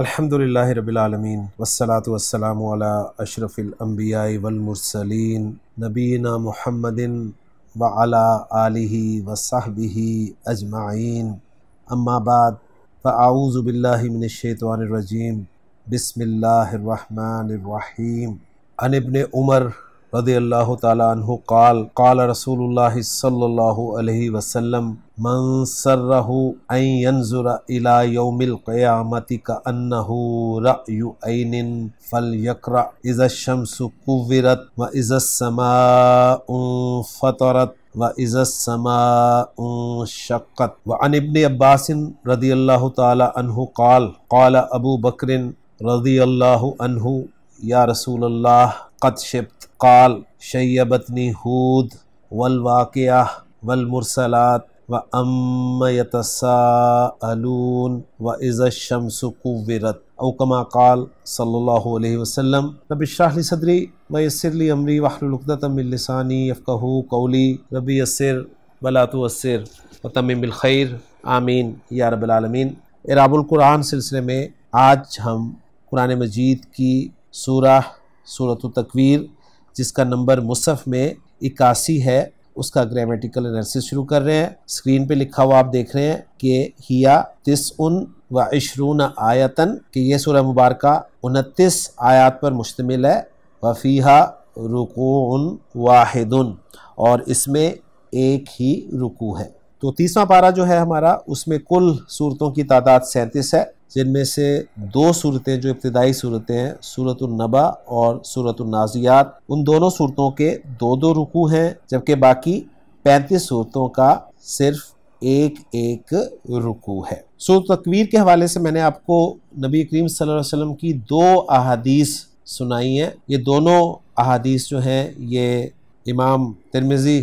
अलहमदिल्ला रबालमीन वसलात वसलाम अशरफ़िलम्बिया वलमरसलिन नबीना महमदिन वाला आलि वसाहबी अजमाइन अम्माबाद फ़ाऊज़बिल्लिमिनशैतवानरजीम बसमिल्लर रहीम अनबन उमर रदी अल्लाह तु काल काल रसूल वसलम मन सर्रहु अनजुर इला यौमिल क़यामति का अन्नहु रयु ऐनिन फल यकरा इज़ शम्सु कुव्विरत व इज़ समाउ फतरत व इज़ समाउ शक्कत व अन इब्न अब्बास रदी अल्लाह तु काल काल अबू बकर रदी अल्लाह अनहु या रसूल अल्लाह कद शिब काल शैबतनी हूद वलवा वलमरसलात व अम यतसालून व इज़शमसकुवरत अवकमा काल सल्लल्लाहु अलैहि वसल्लम रब शराहली सदरी व यसरली अमरी वहलतमिलसानी यफ़ू कौली रबी यसर वलातुअसर वतमिलखैर आमीन या रबालमीन कुरान सिलसिले में आज हम कुरान मजीद की सूरा सूरत तकवीर जिसका नंबर मुसफ़ में इक्यासी है उसका ग्रामेटिकल एनालिसिस शुरू कर रहे हैं स्क्रीन पे लिखा हुआ आप देख रहे हैं कि हिया तिस उन व इशरून आयतन कि ये सूरह मुबारक उनतीस आयात पर मुश्तमिल है वफ़ीहा रुकून वाहिद और इसमें एक ही रुकू है तो तीसवा पारा जो है हमारा उसमें कुल सूरतों की तादाद सैंतीस है जिनमें से दो सूरतें जो इब्तदाई सूरतें हैं सूरत नबा और सूरत नाजियात उन दोनों सूरतों के दो दो रुकू हैं जबकि बाकी पैंतीस सूरतों का सिर्फ एक एक रुकू है सो तकवीर के हवाले से मैंने आपको नबी करीम सल्लल्लाहु अलैहि वसल्लम की दो अहादीस सुनाई हैं ये दोनों अहादीस जो हैं ये इमाम तिरमिज़ी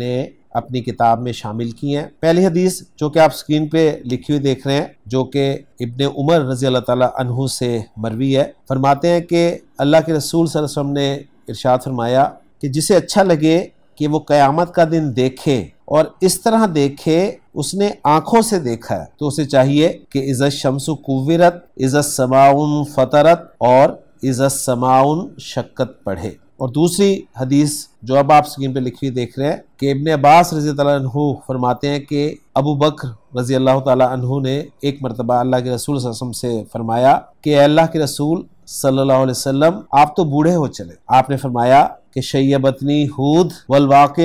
ने अपनी किताब में शामिल की हैं पहली हदीस जो कि आप स्क्रीन पे लिखी हुई देख रहे हैं जो कि इब्ने उमर रज़ी अल्लाह तह से मरवी है फरमाते हैं कि अल्लाह के रसूल सरसम ने इरशाद फरमाया कि जिसे अच्छा लगे कि वो क़यामत का दिन देखे और इस तरह देखे उसने आंखों से देखा है तो उसे चाहिए कि इज़्ज़त शमसु कुविरत इज़्ज़त समाउन फतरत और इज़्ज़त समाउन शक्कत पढ़े और दूसरी हदीस जो अब आप स्क्रीन पे लिखी हुई देख रहे हैं कि इबन अब्बास रजी अनहु फरमाते हैं कि अबू बकर रजी अल्लाह तु ने एक मरतबा अल्लाह के रसूल वसम से फरमाया कि अल्लाह के रसूल सल्लल्लाहु अलैहि वसल्लम आप तो बूढ़े हो चले आपने फरमाया कि शैयबतनी हूद वल वाक़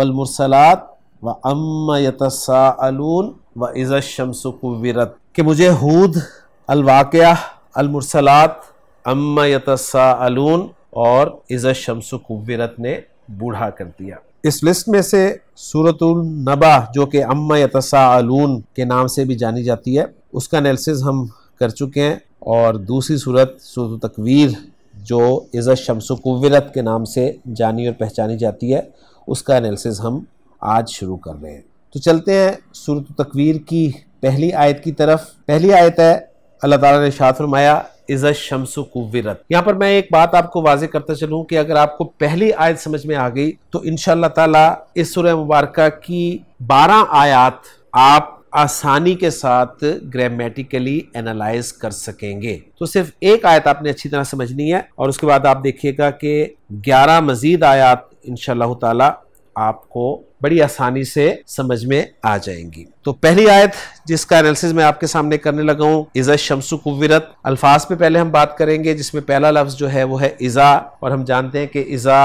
वल मुरसलात व अम यतसाअलून व इज़ शमसु कुविरत कि मुझे हूद अल वाक़ अल मुरसलात अम यतसाअलून और इज़त शम्स कुव्वरत ने बूढ़ा कर दिया इस लिस्ट में से सूरत नबा जो कि अम्मा अलून के नाम से भी जानी जाती है उसका एनालिसिस हम कर चुके हैं और दूसरी सूरत सूरत तकवीर जो इज़त शम्स कुव्वरत के नाम से जानी और पहचानी जाती है उसका एनालिसिस हम आज शुरू कर रहे हैं तो चलते हैं सूरत तकवीर की पहली आयत की तरफ पहली आयत है अल्लाह ताला ने शाद फरमाया इज अ शमसु कुविरत यहाँ पर मैं एक बात आपको वाजे करता चलूँ कि अगर आपको पहली आयत समझ में आ गई तो इन ताला इस सुरह मुबारक की बारह आयात आप आसानी के साथ ग्रामेटिकली एनालाइज कर सकेंगे तो सिर्फ एक आयत आपने अच्छी तरह समझनी है और उसके बाद आप देखिएगा कि 11 मजीद आयात इन ताला आपको बड़ी आसानी से समझ में आ जाएंगी तो पहली आयत जिसका एनालिसिस मैं आपके सामने करने लगा हूँ इज़ा शमसु कुविरत अल्फाज पे पहले हम बात करेंगे जिसमें पहला लफ्ज़ जो है वो है इज़ा और हम जानते हैं कि इज़ा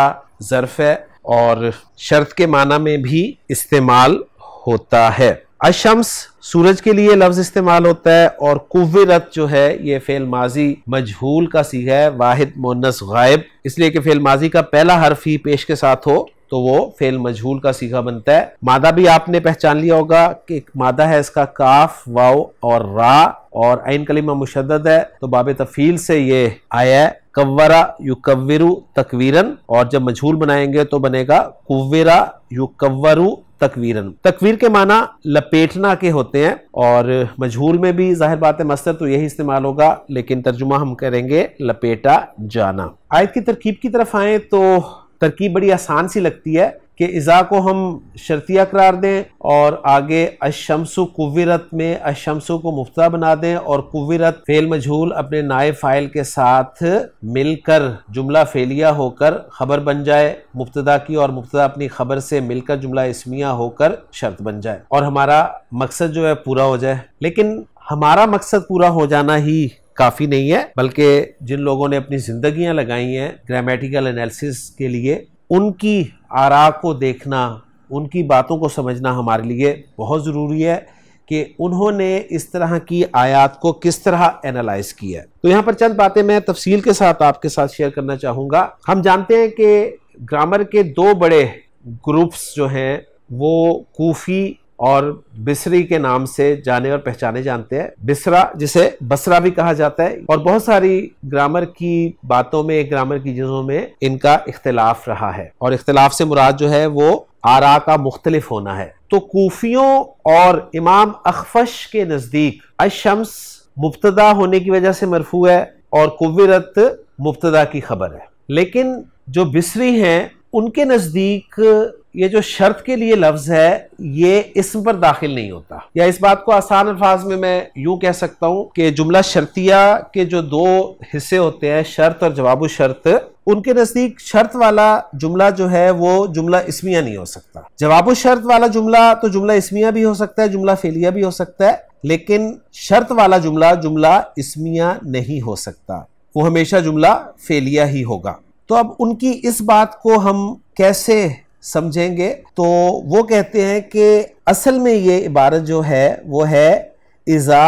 जरफ है और शर्त के माना में भी इस्तेमाल होता है अशम्स सूरज के लिए लफ्ज इस्तेमाल होता है और कुव्वरत जो है ये फेल माजी मजहूल का सी है वाहिद मोनस गायब इसलिए कि फेल माजी का पहला हर्फ ही पेश के साथ हो तो वो फेल मजहूल का सीखा बनता है मादा भी आपने पहचान लिया होगा कि मादा है इसका काफ वाव और रा और आइन कलीमा मुशद है तो बाब तफील से ये आया है कव्वरा युकव्विरु तकवीरन और जब मजहूल बनाएंगे तो बनेगा यु युकव्वरु तकवीरन तकवीर के माना लपेटना के होते हैं और मजहूल में भी जाहिर बात है मस्तर तो यही इस्तेमाल होगा लेकिन तर्जुमा हम करेंगे लपेटा जाना आयत की तरकीब की तरफ आए तो तरकीब बड़ी आसान सी लगती है कि इज़ा को हम शर्तिया करार दें और आगे अशमसु कुविरत में अशमसु को मुफ्ता बना दें और कुविरत फेल मजहूल अपने नाए फाइल के साथ मिलकर जुमला फेलिया होकर खबर बन जाए मुफ्तदा की और मुफ्तदा अपनी खबर से मिलकर जुमला इसमिया होकर शर्त बन जाए और हमारा मकसद जो है पूरा हो जाए लेकिन हमारा मकसद पूरा हो जाना ही काफ़ी नहीं है बल्कि जिन लोगों ने अपनी जिंदगी लगाई हैं ग्रामेटिकल एनालिसिस के लिए उनकी आरा को देखना उनकी बातों को समझना हमारे लिए बहुत ज़रूरी है कि उन्होंने इस तरह की आयात को किस तरह एनालाइज किया है तो यहाँ पर चंद बातें मैं तफसील के साथ आपके साथ शेयर करना चाहूँगा हम जानते हैं कि ग्रामर के दो बड़े ग्रुप्स जो हैं वो कोफी और बिसरी के नाम से जाने और पहचाने जानते हैं बिसरा जिसे बसरा भी कहा जाता है और बहुत सारी ग्रामर की बातों में ग्रामर की चीज़ों में इनका इख्तलाफ रहा है और इख्तलाफ से मुराद जो है वो आरा का मुख्तलिफ होना है तो कोफियों और इमाम अखफश के नज़दीक अशम्स मुबतदा होने की वजह से मरफू है और कुरत मुबतदा की खबर है लेकिन जो बिसरी हैं उनके नज़दीक ये जो शर्त के लिए लफ्ज़ है ये इसम पर दाखिल नहीं होता या इस बात को आसान अल्फाज में मैं यूँ कह सकता हूँ कि जुमला शर्तिया के जो दो हिस्से होते हैं शर्त और जवाब शर्त उनके नज़दीक शर्त वाला जुमला जो है वो जुमला इसमिया नहीं हो सकता जवाब शर्त वाला जुमला तो जुमला इसमिया भी हो सकता है जुमला फेलिया भी हो सकता है लेकिन शर्त वाला जुमला जुमला इसमिया नहीं हो सकता वो हमेशा जुमला फेलिया ही होगा तो अब उनकी इस बात को हम कैसे समझेंगे तो वो कहते हैं कि असल में ये इबारत जो है वो है इज़ा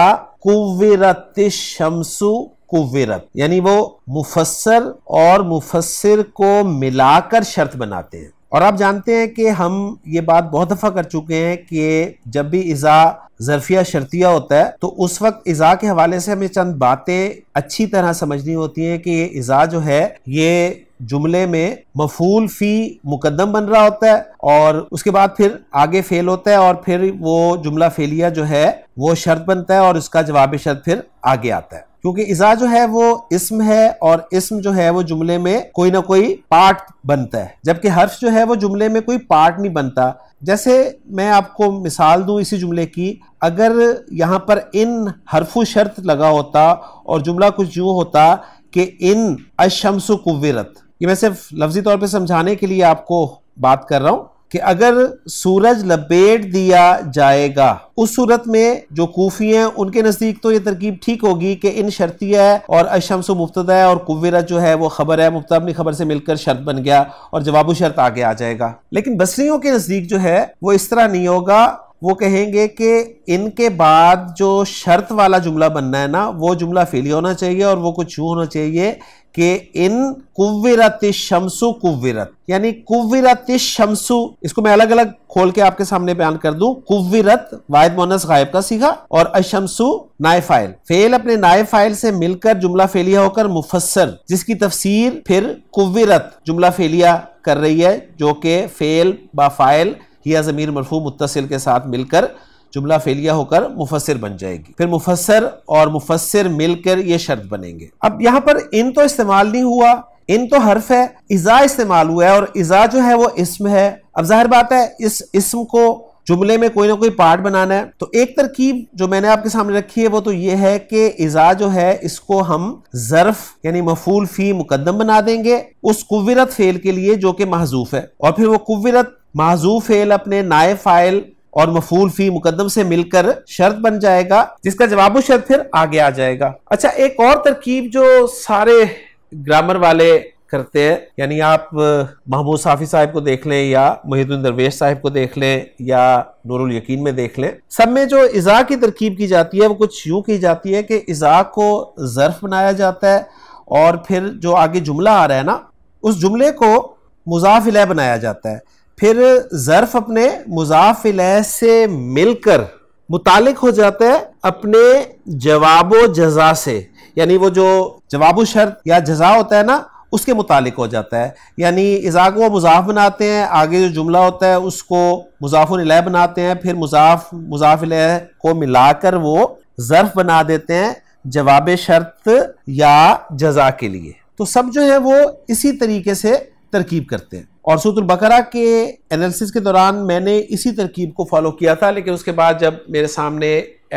कुरत शमसु कुरत यानी वो मुफसर और मुफसर को मिलाकर शर्त बनाते हैं और आप जानते हैं कि हम ये बात बहुत दफ़ा कर चुके हैं कि जब भी इज़ा ज़रफिया शर्तिया होता है तो उस वक्त इज़ा के हवाले से हमें चंद बातें अच्छी तरह समझनी होती हैं कि ये इज़ा जो है ये जुमले में मफूल फी मुकदम बन रहा होता है और उसके बाद फिर आगे फेल होता है और फिर वो जुमला फेलिया जो है वो शर्त बनता है और उसका जवाब शर्त फिर आगे आता है क्योंकि इजा जो है वो इसम है और इसम जो है वो जुमले में कोई ना कोई पार्ट बनता है जबकि हर्फ जो है वो जुमले में कोई पार्ट नहीं बनता जैसे मैं आपको मिसाल दूं इसी जुमले की अगर यहाँ पर इन हरफू शर्त लगा होता और जुमला कुछ यूँ होता कि इन अशमसु कुव्वरत ये मैं सिर्फ लफ्जी तौर पे समझाने के लिए आपको बात कर रहा हूं कि अगर सूरज लपेट दिया जाएगा उस सूरत में जो कूफी हैं उनके नज़दीक तो ये तरकीब ठीक होगी कि इन शर्ती है और अशमसु मुफ्त है और कुवेरा जो है वो खबर है मुफ्त अपनी खबर से मिलकर शर्त बन गया और जवाबो शर्त आगे आ जाएगा लेकिन बसरियों के नज़दीक जो है वो इस तरह नहीं होगा वो कहेंगे कि इनके बाद जो शर्त वाला जुमला बनना है ना वो जुमला फेल होना चाहिए और वो कुछ यूँ होना चाहिए कि इन कुविरत शमसु कुविरत यानी कुविरत शमसु इसको मैं अलग अलग खोल के आपके सामने बयान कर दूं कुविरत वायद मोनस गायब का सीखा और अशमसु नाय फाइल फेल अपने नाय फाइल से मिलकर जुमला फेलिया होकर मुफसर जिसकी तफसीर फिर कुविरत जुमला फेलिया कर रही है जो कि फेल बाफाइल हिया ज़मीर मरफू मुतसिल के साथ मिलकर जुमला फेलिया होकर मुफसर बन जाएगी फिर मुफसर और मुफसर मिलकर ये शर्त बनेंगे अब यहाँ पर इन तो इस्तेमाल नहीं हुआ इन तो हर्फ है इज़ा इस्तेमाल हुआ है और इज़ा जो है वो इसम है अब जाहिर बात है इस इसम को जुमले में कोई ना कोई पार्ट बनाना है तो एक तरकीब जो मैंने आपके सामने रखी है वो तो ये है कि इजा जो है इसको हम जरफ़ यानी मफूल फी मुकदम बना देंगे उस कुविरत फेल के लिए जो कि महजूफ है और फिर वो कुविरत महजूफ फेल अपने नाय फाइल और मफूल फी मुकदम से मिलकर शर्त बन जाएगा जिसका जवाब शर्त फिर आगे आ जाएगा अच्छा एक और तरकीब जो सारे ग्रामर वाले करते हैं यानी आप महमूद साफी साहब को देख लें या मुहिदुल दरवेश साहब को देख लें या नूरुल यकीन में देख लें सब में जो इज़ा की तरकीब की जाती है वो कुछ यूँ की जाती है कि इज़ा को ज़र्फ़ बनाया जाता है और फिर जो आगे जुमला आ रहा है ना उस जुमले को मुजाफिल बनाया जाता है फिर ज़र्फ़ अपने मुजाफिल से मिलकर मुतालिक हो जाता है अपने जवाब जजा से यानी वो जो जवाब शर्त या जजा होता है ना उसके मुतालिक हो जाता है यानी इज़ा को मुजाफ बनाते हैं आगे जो जुमला होता है उसको मुजाफिलह बनाते हैं फिर मुजाफ मुजाफिलह को मिलाकर वो ज़र्फ बना देते हैं जवाब शर्त या जजा के लिए तो सब जो है वो इसी तरीके से तरकीब करते हैं और सूत्र बकरा के एनालिसिस के दौरान मैंने इसी तरकीब को फॉलो किया था लेकिन उसके बाद जब मेरे सामने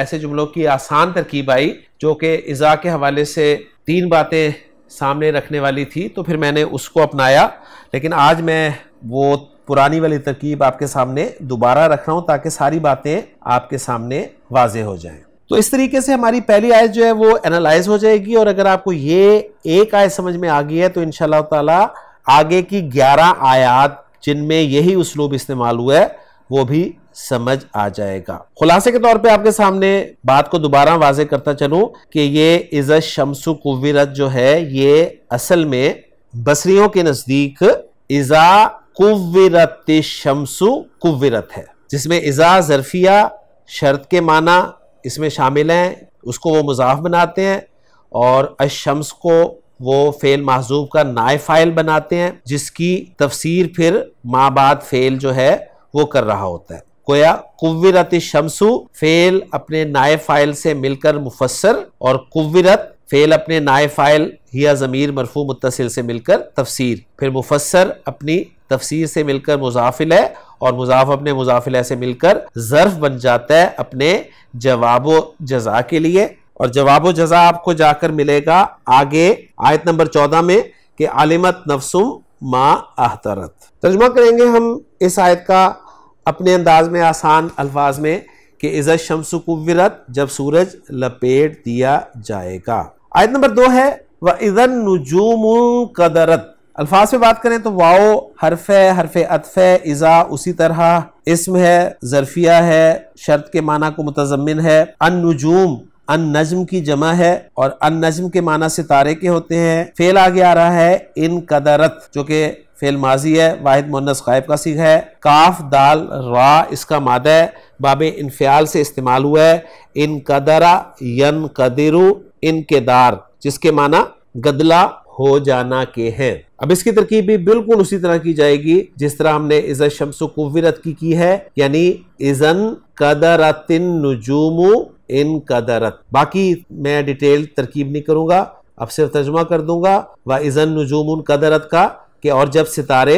ऐसे जुमलों की आसान तरकीब आई जो कि इज़ा के हवाले से तीन बातें सामने रखने वाली थी तो फिर मैंने उसको अपनाया लेकिन आज मैं वो पुरानी वाली तरकीब आपके सामने दोबारा रख रहा हूँ ताकि सारी बातें आपके सामने वाजे हो जाएं तो इस तरीके से हमारी पहली आयत जो है वो एनालाइज हो जाएगी और अगर आपको ये एक आयत समझ में आ गई है तो इन ताला आगे की ग्यारह आयात जिनमें यही उसलूब इस्तेमाल हुआ है वो भी समझ आ जाएगा खुलासे के तौर पे आपके सामने बात को दोबारा वाजे करता चलूं कि ये इज़त शमसु कुविरत जो है ये असल में बसरियों के नज़दीक इज़ा कुविरत शमसु कुविरत है जिसमें इज़ा ज़रफिया शर्त के माना इसमें शामिल हैं उसको वो मुजाफ बनाते हैं और अशम्स को वो फेल महजूब का नाय फाइल बनाते हैं जिसकी तफसीर फिर माँ बाद फेल जो है वो कर रहा होता है कोया कुव्विरत शमसु फेल अपने नाय फाइल से मिलकर मुफसर और कुव्विरत फेल अपने नाय फाइल हिया ज़मीर मरफू मुतसिल से मिलकर तफसीर फिर मुफसर अपनी तफसीर से मिलकर मुजाफिल है और मुजाफ अपने मुजाफिल से मिलकर ज़र्फ बन जाता है अपने जवाब जजा के लिए और जवाब जजा आपको जाकर मिलेगा आगे आयत नंबर चौदह में कि आलिमत नफसुम मा आहतरत तर्जमा करेंगे हम इस आयत का अपने अंदाज में आसान अल्फाज में कि इज़ा शम्स कुवरत जब सूरज लपेट दिया जाएगा आयत नंबर दो है व इज़न नजूम कदरत अल्फाज में बात करें तो वाओ हरफ है हरफ अतफ है इज़ा उसी तरह इसम है ज़रफिया है शर्त के माना को मुतजमिन है अन नजूम अन नजम की जमा है और अन नजम के माना सितारे के होते हैं फेल आगे आ रहा है इन कदरत जो कि फेल माजी है वाहिद मुन्नस गायब का सिख है काफ दाल रा इसका मादा है बाब इनफ्याल से इस्तेमाल हुआ है इन कदरा यन इन केदार जिसके माना गदला हो जाना के हैं अब इसकी तरकीब भी बिल्कुल उसी तरह की जाएगी जिस तरह हमने इज शमसु कुविरत की की है यानी इज़न इन नजूमु इन कदरत बाकी मैं डिटेल तरकीब नहीं करूंगा अब सिर्फ तर्जमा कर दूंगा व इज़न नजूम कदरत का कि और जब सितारे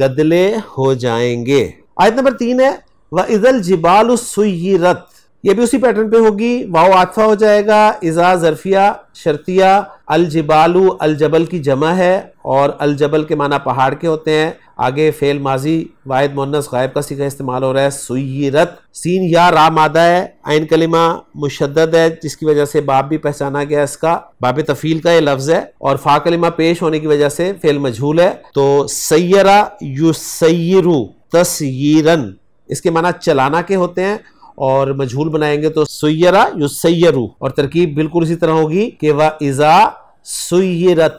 गदले हो जाएंगे आयत नंबर तीन है व इजल जिबाल सुरत ये भी उसी पैटर्न पे होगी वाओ आतफा हो जाएगा इजा जरफिया शर्तिया अलजिबालू अलजबल की जमा है और अलजबल के माना पहाड़ के होते हैं आगे फेल माजी वाहिद मुन्नस गायब का सीखा इस्तेमाल हो रहा है सुरत सीन या रा मादा है आइन कलिमा मुशद है जिसकी वजह से बाप भी पहचाना गया इसका बाब तफील का ये लफ्ज़ है और फा कलिमा पेश होने की वजह से फेल मजहूल है तो सैरा यु सैरु तस्रन इसके माना चलाना के होते हैं और मजहूल बनाएंगे तो सुयरा युसैयरू और तरकीब बिल्कुल इसी तरह होगी कि वह इज़ा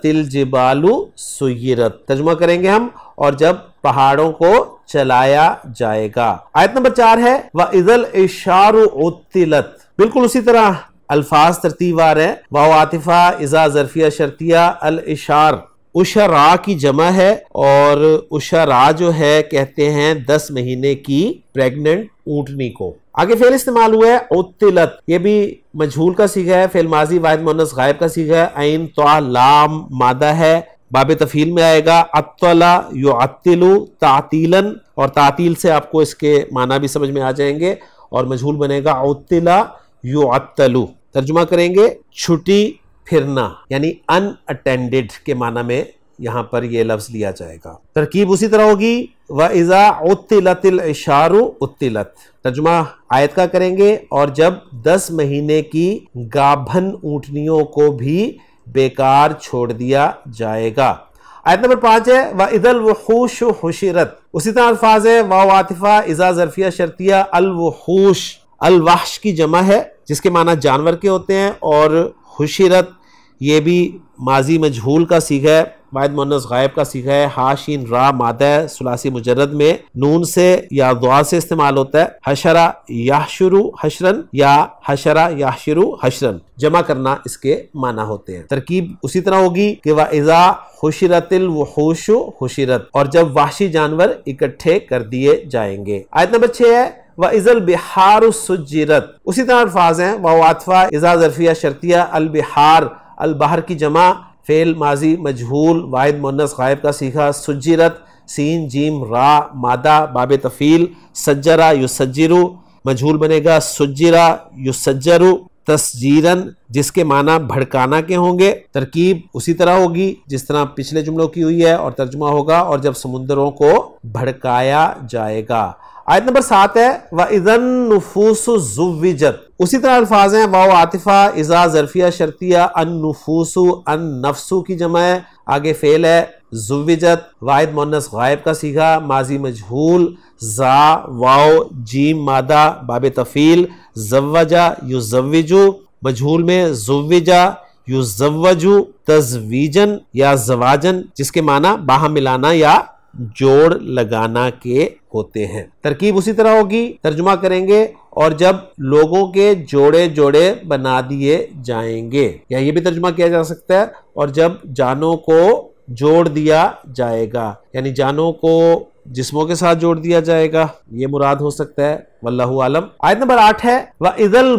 तिल जिबालू सुयरत तर्जमा करेंगे हम और जब पहाड़ों को चलाया जाएगा आयत नंबर चार है व इजल इशारू उत्तिलत बिल्कुल उसी तरह अल्फाज तरतीबार है वाह आतिफा इजा जरफिया शर्तिया अल इशार उशरा की जमा है और उशरा जो है कहते हैं दस महीने की प्रेग्नेंट ऊटनी को आगे फेल इस्तेमाल हुआ है उत्तिलत ये भी मजहूल का सीखा है फेल माजी वाहिद मोनस गायब का सीखा है आइन तो लाम मादा है बाब तफील में आएगा अतला यो अतिलु तातीलन और तातील से आपको इसके माना भी समझ में आ जाएंगे और मजहूल बनेगा उत्तिला यो अतलु तर्जुमा करेंगे छुट्टी फिरना यानी अनअटेंडेड के माना में यहाँ पर यह लफ्ज़ लिया जाएगा तरकीब उसी तरह होगी व इज़ा उत्तिलतिल इशारू उत्तिलत तर्जुमा आयत का करेंगे और जब दस महीने की गाभन ऊँटनियों को भी बेकार छोड़ दिया जाएगा आयत नंबर पाँच है व इदल वहूश हुशरत उसी तरह अल्फाज है वा वातिफ़ा इज़ा ज़रफिया शर्तिया अलवहूश अलवाहश की जमा है जिसके माना जानवर के होते हैं और हुशरत ये भी माजी मजहूल का सीखा है वायद मोनस गायब का सीखा है हाशीन रा मादा सलासी मुजरद में नून से या दुआ से इस्तेमाल होता है हशरा याशरु हशरन या हशरा याशरु हशरन जमा करना इसके माना होते हैं तरकीब उसी तरह होगी कि वह इज़ा हुशरतिल वहूशु हुशरत और जब वाशी जानवर इकट्ठे कर दिए जाएंगे आयत नंबर छः है व इज़ल बिहार उसी तरह अल्फाज हैं वातफ़ा इज़ा जरफिया शर्तिया अल बिहार अलबाहर की जमा फेल माजी मजहूल वाहिद मुन्नस गायब का सीखा सुजीरत सीन जीम रा मादा बाब तफ़ील सज्जरा युसजरू मजहूल बनेगा सुजरा युसजरू तस्जीरन जिसके माना भड़काना के होंगे तरकीब उसी तरह होगी जिस तरह पिछले जुमलों की हुई है और तर्जुमा होगा और जब समुद्रों को भड़काया जाएगा आयत नंबर सात है व इजन नफूस जुविजत उसी तरह अल्फाज हैं वाओ आतिफा इजा जरफिया शर्तिया अन नफूस अन नफसु की जमा है आगे फेल है जुविजत वाहिद मोनस गायब का सीखा माजी मजहूल जा वाओ जी मादा बाब तफ़ील जवजा युजवजू मजहूल में जुविजा युजवजू तजवीजन या जवाजन जिसके माना बाह मिलाना या जोड़ लगाना के होते हैं तरकीब उसी तरह होगी तर्जुमा करेंगे और जब लोगों के जोड़े जोड़े बना दिए जाएंगे या ये भी तर्जुमा किया जा सकता है और जब जानों को जोड़ दिया जाएगा यानी जानों को जिस्मों के साथ जोड़ दिया जाएगा ये मुराद हो सकता है वल्लाहु आलम आयत नंबर आठ है व इजल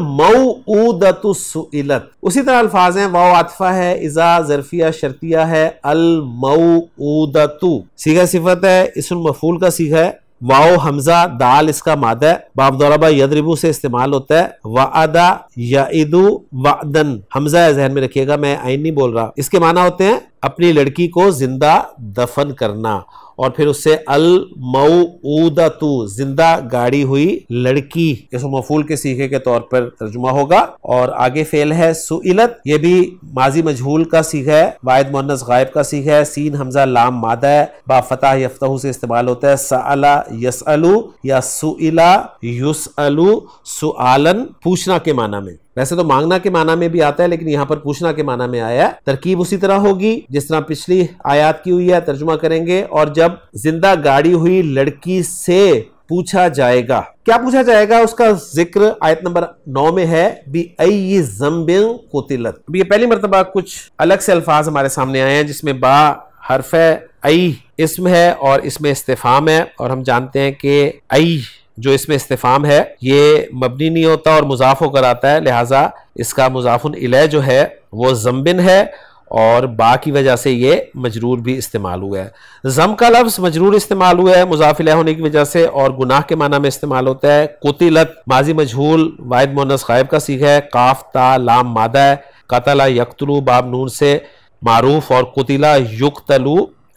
सुइलत उसी तरह अल्फाज हैं वाओ आतफा है इजा जरफिया शर्तिया है अल मऊदतु सीधा सिफत है इसम मफूल का सीघा है वाओ हमजा दाल इसका मादा बाप दौराबा यदरिबू से इस्तेमाल होता है वादा यादू वादन हमजा है जहन में रखिएगा मैं आइन नहीं बोल रहा इसके माना होते हैं अपनी लड़की को जिंदा दफन करना और फिर उससे अल मऊदतु जिंदा गाड़ी हुई लड़की इसको मफूल के सीखे के तौर पर तर्जुमा होगा और आगे फेल है सुइलत ये भी माजी मजहूल का सीखा है वायद मोहनस गायब का सीखा है सीन हमजा लाम मादा है बाफतः यफ्तह से इस्तेमाल होता है सअला यसअलू या सुइला युसअलू सुआलन पूछना के माना में वैसे तो मांगना के माना में भी आता है लेकिन यहाँ पर पूछना के माना में आया है तरकीब उसी तरह होगी जिस तरह पिछली आयात की हुई है तर्जुमा करेंगे और जब जिंदा गाड़ी हुई लड़की से पूछा जाएगा क्या पूछा जाएगा उसका जिक्र आयत नंबर नौ में है बी आई जम्बिन कोतिलत ये पहली मरतबा कुछ अलग से अल्फाज हमारे सामने आए हैं जिसमें बा हरफ है आई इसम है और इसमें इस्तेफाम है और हम जानते हैं कि आई जो इसमें इस्तेफाम है ये मबनी नहीं होता और मुजाफ होकर आता है लिहाजा इसका मुजाफुन इले जो है वो जम्बिन है और बा की वजह से ये मजरूर भी इस्तेमाल हुआ है जम का लफ्ज़ मजरूर इस्तेमाल हुआ है मुजाफिल होने की वजह से और गुनाह के माना में इस्तेमाल होता है कुतिलत माजी मजहूल वाहिद मोनस गायब का सीख है काफ ता लाम मादा है कतला यकतलू बाब नून से मारूफ और कुतिला युकतलू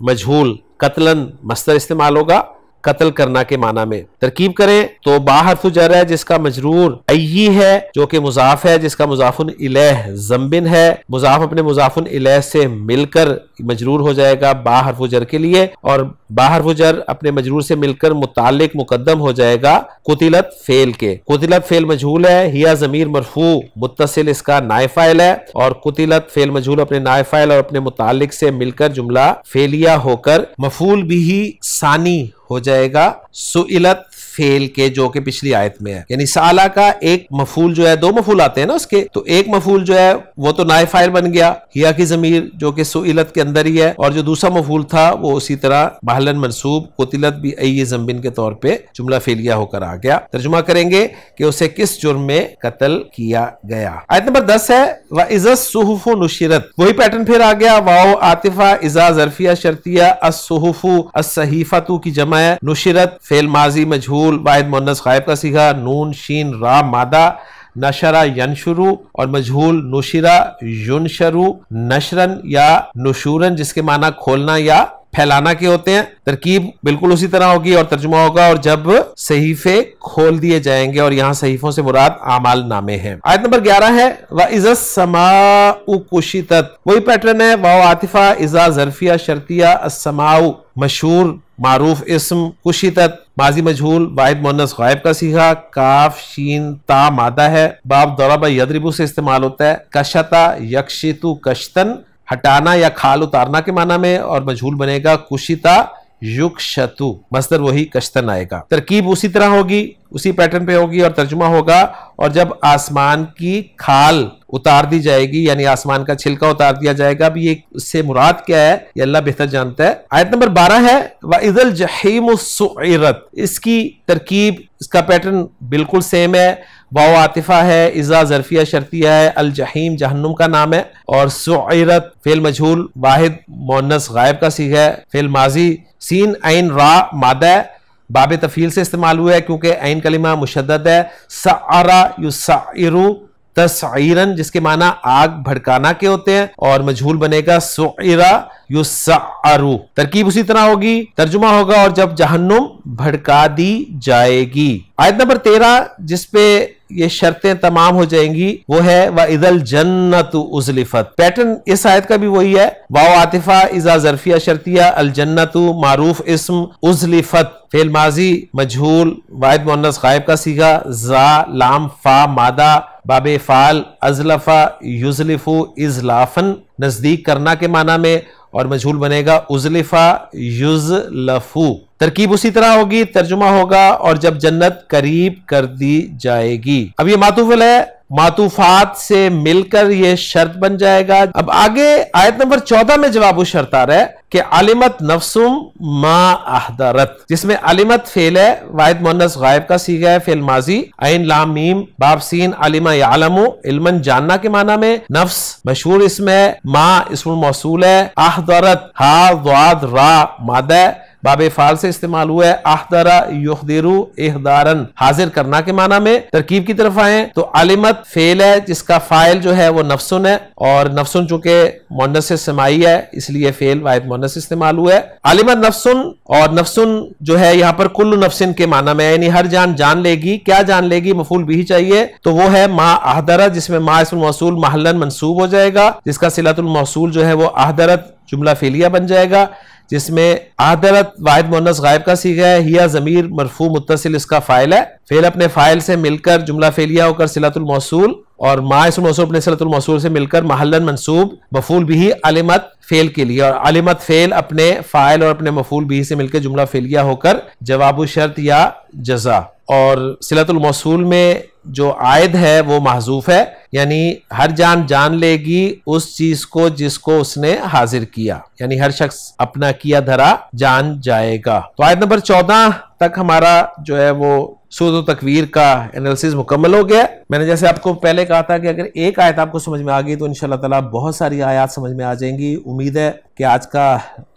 मजहूल कतलन मस्तर इस्तेमाल होगा कत्ल करना के माना में तरकीब करें तो बाहरफ जर है जिसका मजरूर अयी है जो कि मुजाफ है जिसका मुजाफुन इलेह जम्बिन है मुजाफ अपने मुजाफुन इलेह से मिलकर मजरूर हो जाएगा बाहरफ जर के लिए और बाहरफ जर अपने मजरूर से मिलकर मुतालिक मुकदम हो जाएगा कुतिलत फेल के कुतिलत फेल मजहूल है हिया जमीर मरफू मुतसिल इसका नायफाइल है और कुतिलत फेल मजहूल अपने नायफाइल और अपने मुतल से मिलकर जुमला फेलिया होकर मफूल भी सानी हो जाएगा सुइलत फेल के जो कि पिछली आयत में है यानी साला का एक मफूल जो है दो मफूल आते हैं ना उसके तो एक मफूल जो है वो तो नाय फायर बन गया हिया की जमीर जो कि सुइलत के अंदर ही है और जो दूसरा मफूल था वो उसी तरह बहलन मनसूब कोतिलत भी अय जम्बिन के तौर पर जुमला फेलिया होकर आ गया तर्जुमा करेंगे कि उसे किस जुर्म में कत्ल किया गया आयत नंबर दस है व इजत सुहफ नुशीरत वही पैटर्न फिर आ गया वाओ आतिफा इजा जरफिया शर्तिया असहीफा तू की जमा है नुशरत फेल माजी मजहूर मफूल वाहिद मोहनस गायब का सीखा नून शीन रा मादा नशरा यनशुरू और मजहूल नुशिरा युनशरु नशरन या नशूरन जिसके माना खोलना या फैलाना के होते हैं तरकीब बिल्कुल उसी तरह होगी और तर्जुमा होगा और जब सहीफे खोल दिए जाएंगे और यहाँ सहीफों से मुराद आमाल नामे हैं आयत नंबर ग्यारह है व इजा समाउ कुशितत वही पैटर्न है वाओ आतिफा इजा जरफिया शर्तिया असमाउ मशहूर मारूफ इसम कुशितत माजी मजहूल वाहिद मुन्नस गायब का सीखा काफ शीन ता मादा है बाब दौराबा यदरिबू से इस्तेमाल होता है कशता यक्षितु कश्तन हटाना या खाल उतारना के माना में और मजहूल बनेगा कुशिता युग शतु मस्तर वही कश्तन आएगा तरकीब उसी तरह होगी उसी पैटर्न पे होगी और तर्जुमा होगा और जब आसमान की खाल उतार दी जाएगी यानी आसमान का छिलका उतार दिया जाएगा अब ये उससे मुराद क्या है ये अल्लाह बेहतर जानता है आयत नंबर बारह है व इजल जहीम इसकी तरकीब इसका पैटर्न बिल्कुल सेम है वाओ आतिफा है इज़ा ज़रफिया शर्तिया है अल जहीम जहन्नुम का नाम है और सुरत फेल मजहूल वाहिद मोनस गायब का सीख है फेल माजी सीन ऐन रा माद बाब तफील से इस्तेमाल हुआ है क्योंकि ऐन कलिमा मुशद है सरा युसाइरू तस्रन जिसके माना आग भड़काना के होते हैं और मजहूल बनेगा सुरा युसारू तरकीब उसी तरह होगी तर्जुमा होगा और जब जहन्नुम भड़का दी जाएगी आयत नंबर तेरह जिसपे ये शर्तें तमाम हो जाएंगी वो है व इदल जन्नत उजलिफत पैटर्न इस आयत का भी वही है वाओ आतिफा इजा जरफिया शर्तिया अल जन्नत मारूफ इसम उजलिफत फेल माजी मजहूल वायद मोहनस गायब का सीगा जा लाम फा मादा बाबे फाल अजलफा युजलिफू इजलाफन नजदीक करना के माना में और मजहूल बनेगा उजलिफा युज लफू तरकीब उसी तरह होगी तर्जुमा होगा और जब जन्नत करीब कर दी जाएगी अब ये मातूफिल है मातूफात से मिलकर यह शर्त बन जाएगा अब आगे आयत नंबर चौदह में जवाब उस शर्त आ रहा है कि अलिमत नफसुम मा अहदरत जिसमें अलिमत फेल है वाहिद मोहनस गायब का सीगा है फेल माजी आइन लाम मीम बाब सीन अलिमा यालमो इल्मन जानना के माना में नफ्स मशहूर इसमें मा इसमें मौसू है अहदरत हा वाद रा मादा बाबे फाल से इस्तेमाल हुआ है आहदरा युहदेरू एहदारन हाजिर करना के माना में तरकीब की तरफ आए तो अलिमत फेल है जिसका फाइल जो है वो नफसुन है और नफसुन चूंकि मोनस से समाई है इसलिए फेल वायद मोनस इस्तेमाल हुआ है अलिमत नफसुन और नफसुन जो है यहाँ पर कुल नफसिन के माना में यानी हर जान जान लेगी क्या जान लेगी मफूल भी चाहिए तो वो है माँ आहदरा जिसमें माँ इसमें मौसूल महलन मनसूब हो जाएगा जिसका सिलातुल मौसूल जो है वो आहदरत जुमला फेलिया बन जाएगा जिसमें आदरत वाहिद मोनस गायब का सीखा है हिया जमीर मरफू मुतसिल इसका फाइल है फेल अपने फाइल से मिलकर जुमला फेलिया होकर सिलातुल मौसूल और मासूल मौसूल अपने सिलातुल मौसूल से मिलकर महलन मंसूब मफूल भी अलिमत फेल के लिए और अलिमत फेल अपने फाइल और अपने मफूल भी से मिलकर जुमला फेलिया होकर जवाब शर्त या जजा और सिलातुल मौसूल में जो आयद है वो महजूफ है यानी हर जान जान लेगी उस चीज को जिसको उसने हाजिर किया यानी हर शख्स अपना किया धरा जान जाएगा तो आयत नंबर चौदह तक हमारा जो है वो सूद तकवीर का एनालिसिस मुकम्मल हो गया मैंने जैसे आपको पहले कहा था कि अगर एक आयत आपको समझ में आ गई तो इन ताला बहुत सारी आयात समझ में आ जाएंगी उम्मीद है कि आज का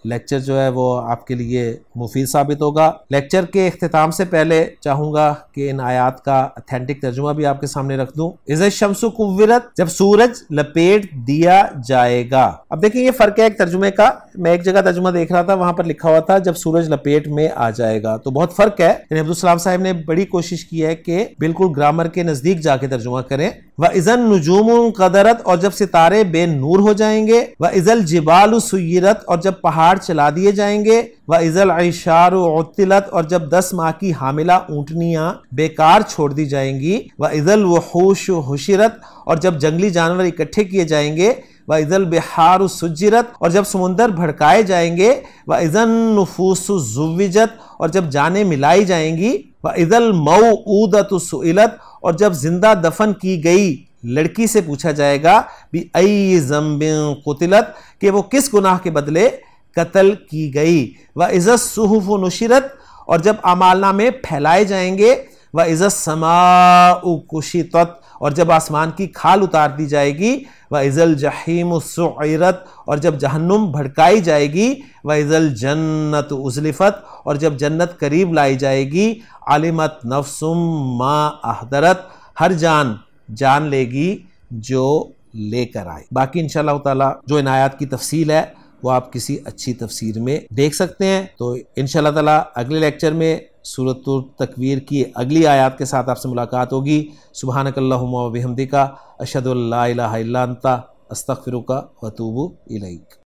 लेक्चर जो है वो आपके लिए मुफीद साबित होगा लेक्चर के अख्ताम से पहले चाहूंगा कि इन आयात का अथेंटिक तर्जुमा भी आपके सामने रख दू इज़ शमसु कुरत जब सूरज लपेट दिया जाएगा अब देखिए ये फ़र्क है एक तर्जुमे का मैं एक जगह तर्जुमा देख रहा था वहां पर लिखा हुआ था जब सूरज लपेट में आ जाएगा तो बहुत फ़र्क है अब्दुल सलाम साहब ने बड़ी कोशिश की है कि बिल्कुल ग्रामर के नज़दीक जाके तर्जुमा करें वह इजन नजूम कदरत और जब सितारे बे नूर हो जाएंगे वह इजल जिबाल सुरत और जब पहाड़ चला दिए जाएंगे व इजल ऐशारत और जब दस माह की हामिला ऊँटनियाँ बेकार छोड़ दी जाएंगी वह इजल वहूश हशरत और जब जंगली जानवर इकट्ठे किए जाएंगे व इजल बिहार सुजरत और जब समुंदर भड़काए जाएंगे व इजन नफूस जुविजत और जब जाने मिलाई जाएंगी व इजल मऊ ऊदत सुलत और जब जिंदा दफन की गई लड़की से पूछा जाएगा भी अई जम्बिन कुतिलत कि वो किस गुनाह के बदले कत्ल की गई व इज़त सुहूफ नशीरत और जब अमालना में फैलाए जाएंगे व इज़त समा कुशी और जब आसमान की खाल उतार दी जाएगी व इज़ल जहीम सुरत और जब जहन्नुम भड़काई जाएगी व इज़ल जन्नत उजलिफत और जब जन्नत करीब लाई जाएगी आलिमत नफसुम मा अहदरत हर जान जान लेगी जो लेकर आए बाकी इन ताला जो इनायात की तफसील है वो आप किसी अच्छी तफसीर में देख सकते हैं तो इन ताला अगले लेक्चर में सूरत तकवीर की अगली आयात के साथ आपसे मुलाकात होगी सुबहान कल्लाहमदिका अस्तफ़िर का वतूबू इलाइक़